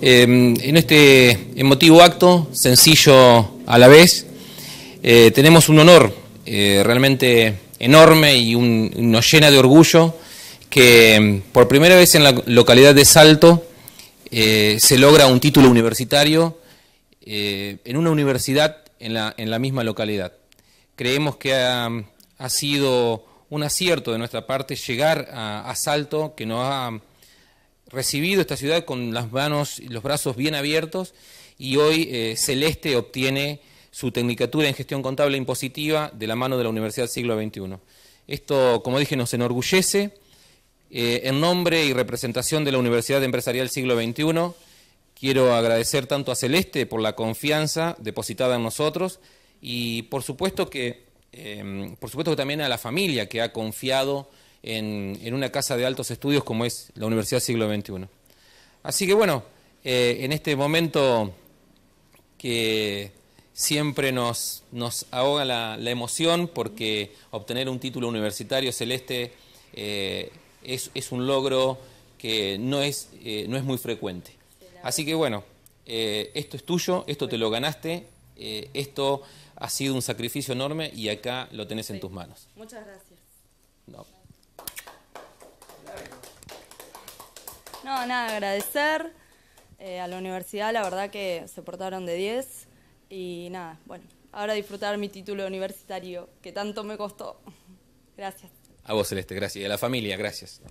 Em, en este emotivo acto, sencillo a la vez, eh, tenemos un honor eh, realmente enorme y nos llena de orgullo que em, por primera vez en la localidad de Salto eh, se logra un título universitario en una universidad en la, misma localidad. Creemos que ha, sido un acierto de nuestra parte llegar a, a Salto, que nos ha recibido esta ciudad con las manos y los brazos bien abiertos y hoy eh, Celeste obtiene su tecnicatura en gestión contable impositiva de la mano de la Universidad del Siglo XXI. Esto, como dije, nos enorgullece. Eh, en nombre y representación de la Universidad Empresarial Siglo XXI, quiero agradecer tanto a Celeste por la confianza depositada en nosotros y por supuesto que, eh, por supuesto que también a la familia que ha confiado en, una casa de altos estudios como es la Universidad Siglo XXI. Así que bueno, eh, en este momento que siempre nos, nos ahoga la, emoción porque obtener un título universitario celeste eh, es, un logro que no es, eh, no es muy frecuente. Así que bueno, esto es tuyo, esto te lo ganaste, esto ha sido un sacrificio enorme y acá lo tenés en tus manos. Muchas gracias. No, nada, agradecer eh, a la universidad, la verdad que se portaron de 10 y nada, bueno, ahora disfrutar mi título universitario que tanto me costó. Gracias. A vos, Celeste, gracias. Y a la familia, gracias.